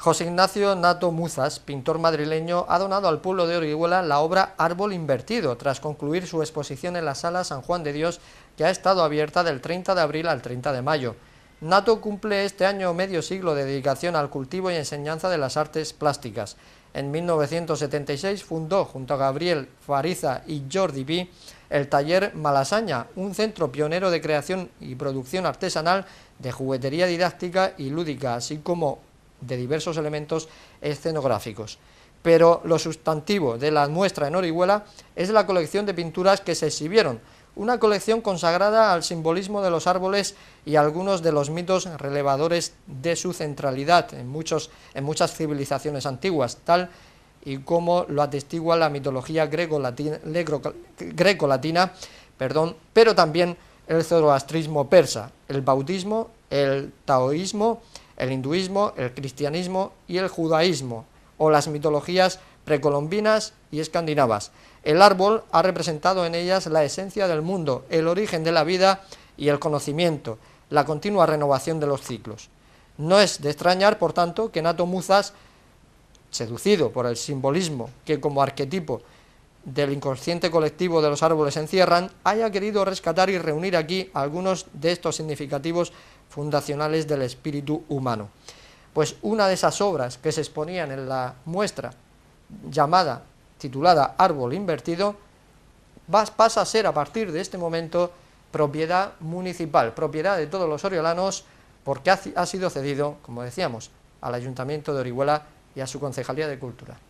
José Ignacio Nato Muzas, pintor madrileño, ha donado al pueblo de Orihuela la obra Árbol Invertido, tras concluir su exposición en la Sala San Juan de Dios, que ha estado abierta del 30 de abril al 30 de mayo. Nato cumple este año medio siglo de dedicación al cultivo y enseñanza de las artes plásticas. En 1976 fundó, junto a Gabriel Fariza y Jordi B, el taller Malasaña, un centro pionero de creación y producción artesanal de juguetería didáctica y lúdica, así como de diversos elementos escenográficos. Pero lo sustantivo de la muestra en Orihuela es la colección de pinturas que se exhibieron, una colección consagrada al simbolismo de los árboles y algunos de los mitos relevadores de su centralidad en, muchos, en muchas civilizaciones antiguas, tal y como lo atestigua la mitología greco-latina, pero también el zoroastrismo persa, el bautismo, el taoísmo, el hinduismo, el cristianismo y el judaísmo, o las mitologías precolombinas y escandinavas. El árbol ha representado en ellas la esencia del mundo, el origen de la vida y el conocimiento, la continua renovación de los ciclos. No es de extrañar, por tanto, que Nato Muzas, seducido por el simbolismo que como arquetipo del inconsciente colectivo de los árboles encierran, haya querido rescatar y reunir aquí algunos de estos significativos fundacionales del espíritu humano. Pues una de esas obras que se exponían en la muestra llamada, titulada Árbol Invertido, pasa a ser a partir de este momento propiedad municipal, propiedad de todos los oriolanos, porque ha sido cedido, como decíamos, al Ayuntamiento de Orihuela y a su Concejalía de Cultura.